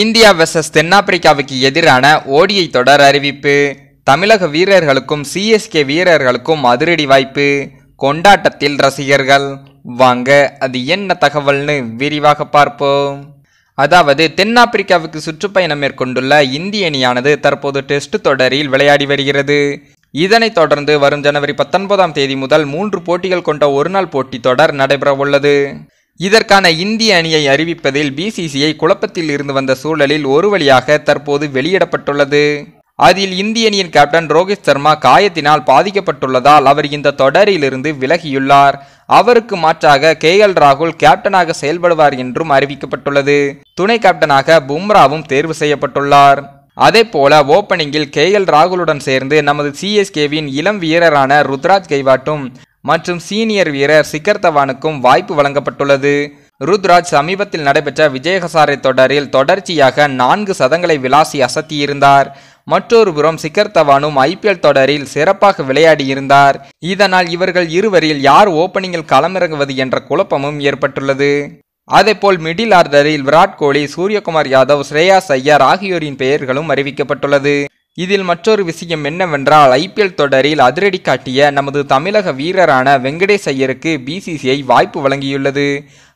India versus தென்னாப்பிரிக்காவுக்கு எதிரான ODI தொடர் அறிவிப்பு தமிழக வீரர்களுக்கும் சிஎஸ்கே வீரர்களுக்கும் அதிரடி வாய்ப்பு கொண்டாட்டத்தில் ரசிகர்கள் வாங்க அது என்ன தகவல்னு விரிவாக பார்ப்போம் அதாவது தென்னாப்பிரிக்காவுக்கு சுற்றுப்பயணம் மேற்கொண்டுள்ள இந்திய அணியானது தற்போது டெஸ்ட் தொடரில் விளையாடி வருகிறது இதனைத் தொடர்ந்து வரும் ஜனவரி பத்தொன்பதாம் தேதி முதல் மூன்று போட்டிகள் கொண்ட ஒருநாள் போட்டி தொடர் நடைபெறவுள்ளது இதற்கான இந்திய அணியை அறிவிப்பதில் பிசிசிஐ குழப்பத்தில் இருந்து வந்த சூழலில் ஒரு வழியாக தற்போது வெளியிடப்பட்டுள்ளது அதில் இந்திய அணியின் கேப்டன் ரோஹித் சர்மா காயத்தினால் பாதிக்கப்பட்டுள்ளதால் அவர் இந்த தொடரிலிருந்து விலகியுள்ளார் அவருக்கு மாற்றாக கே எல் ராகுல் கேப்டனாக செயல்படுவார் என்றும் அறிவிக்கப்பட்டுள்ளது துணை கேப்டனாக பும்ராவும் தேர்வு செய்யப்பட்டுள்ளார் அதே போல ஓப்பனிங்கில் கே எல் ராகுலுடன் சேர்ந்து நமது சிஎஸ்கேவின் இளம் வீரரான ருத்ராஜ் கைவாட்டும் மற்றும் சீனியர் வீரர் சிகர் தவானுக்கும் வாய்ப்பு வழங்கப்பட்டுள்ளது ருத்ராஜ் சமீபத்தில் நடைபெற்ற விஜயஹசாரை தொடரில் தொடர்ச்சியாக நான்கு சதங்களை விளாசி அசத்தியிருந்தார் மற்றொரு புறம் சிகர் தவானும் ஐபிஎல் தொடரில் சிறப்பாக விளையாடியிருந்தார் இதனால் இவர்கள் இருவரில் யார் ஓப்பனிங்கில் களமிறங்குவது என்ற குழப்பமும் ஏற்பட்டுள்ளது அதேபோல் மிடில் ஆர்டரில் விராட் கோலி சூரியகுமார் யாதவ் ஸ்ரேயா ஐயர் ஆகியோரின் பெயர்களும் அறிவிக்கப்பட்டுள்ளது இதில் மற்றொரு விஷயம் என்னவென்றால் ஐபிஎல் தொடரில் அதிரடி காட்டிய நமது தமிழக வீரரான வெங்கடேஷ் ஐயருக்கு பிசிசிஐ வாய்ப்பு வழங்கியுள்ளது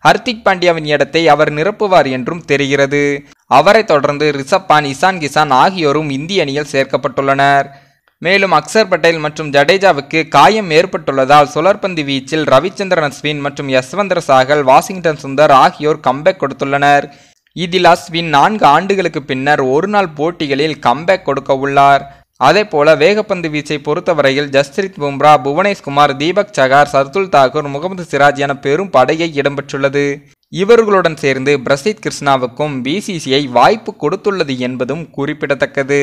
ஹர்திக் பாண்டியாவின் இடத்தை அவர் நிரப்புவார் என்றும் தெரிகிறது அவரை தொடர்ந்து ரிஷப் பான் இசான் கிசான் ஆகியோரும் இந்திய அணியில் சேர்க்கப்பட்டுள்ளனர் மேலும் அக்சர் பட்டேல் மற்றும் ஜடேஜாவுக்கு காயம் ஏற்பட்டுள்ளதால் சுழற்பந்து வீச்சில் ரவிச்சந்திரன் அஸ்வின் மற்றும் யஸ்வந்தர் சாகல் வாஷிங்டன் சுந்தர் ஆகியோர் கம்பேக் கொடுத்துள்ளனர் இதில் அஸ்வின் நான்கு ஆண்டுகளுக்கு பின்னர் ஒருநாள் போட்டிகளில் கம்பேக் கொடுக்க உள்ளார் அதேபோல வேகப்பந்து வீச்சை பொறுத்தவரையில் ஜஸ்ரித் பும்ரா புவனேஷ்குமார் தீபக் சகார் சர்துல் தாகூர் முகமது சிராஜ் என பெரும் படையை இடம்பெற்றுள்ளது இவர்களுடன் சேர்ந்து பிரசித் கிருஷ்ணாவுக்கும் பிசிசிஐ வாய்ப்பு கொடுத்துள்ளது என்பதும் குறிப்பிடத்தக்கது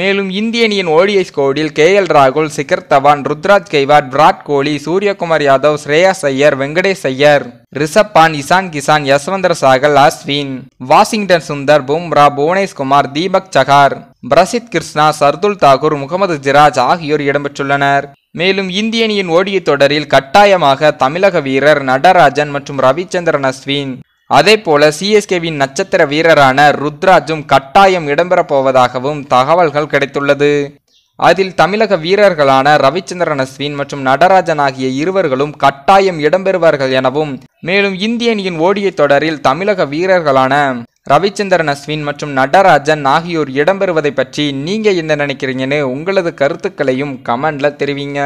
மேலும் இந்திய அணியின் ஓடிஐ ஸ்கோடில் கே எல் ராகுல் சிகர் தவான் ருத்ராஜ் கெய்வாட் விராட் கோலி சூரியகுமார் யாதவ் ஸ்ரேயாஸ் ஐயர் வெங்கடேஷ் ஐயர் ரிஷப் பான் இசான் கிசான் யஸ்வந்தர் சாகல் அஸ்வின் வாஷிங்டன் சுந்தர் பும்ரா புவனேஷ்குமார் தீபக் சகார் பிரசித் கிருஷ்ணா சர்துல் தாகூர் முகமது ஜிராஜ் ஆகியோர் இடம்பெற்றுள்ளனர் மேலும் இந்திய அணியின் ஓடிய தொடரில் கட்டாயமாக தமிழக வீரர் நடராஜன் மற்றும் ரவிச்சந்திரன் அஸ்வின் அதே போல சிஎஸ்கேவின் நட்சத்திர வீரரான ருத்ராஜும் கட்டாயம் இடம்பெறப் போவதாகவும் தகவல்கள் கிடைத்துள்ளது அதில் தமிழக வீரர்களான ரவிச்சந்திரன் அஸ்வின் மற்றும் நடராஜன் ஆகிய இருவர்களும் கட்டாயம் இடம்பெறுவார்கள் எனவும் மேலும் இந்திய அணியின் ஓடிய தொடரில் தமிழக வீரர்களான ரவிச்சந்திரன் அஸ்வின் மற்றும் நடராஜன் ஆகியோர் இடம்பெறுவதை பற்றி நீங்க என்ன நினைக்கிறீங்கன்னு உங்களது கருத்துக்களையும் கமெண்ட்ல தெரிவிங்க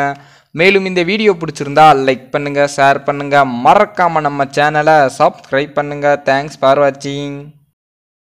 மேலும் இந்த வீடியோ பிடிச்சிருந்தா லைக் பண்ணுங்கள் ஷேர் பண்ணுங்கள் மறக்காமல் நம்ம சேனலை சப்ஸ்கிரைப் பண்ணுங்கள் தேங்க்ஸ் ஃபார் வாட்சிங்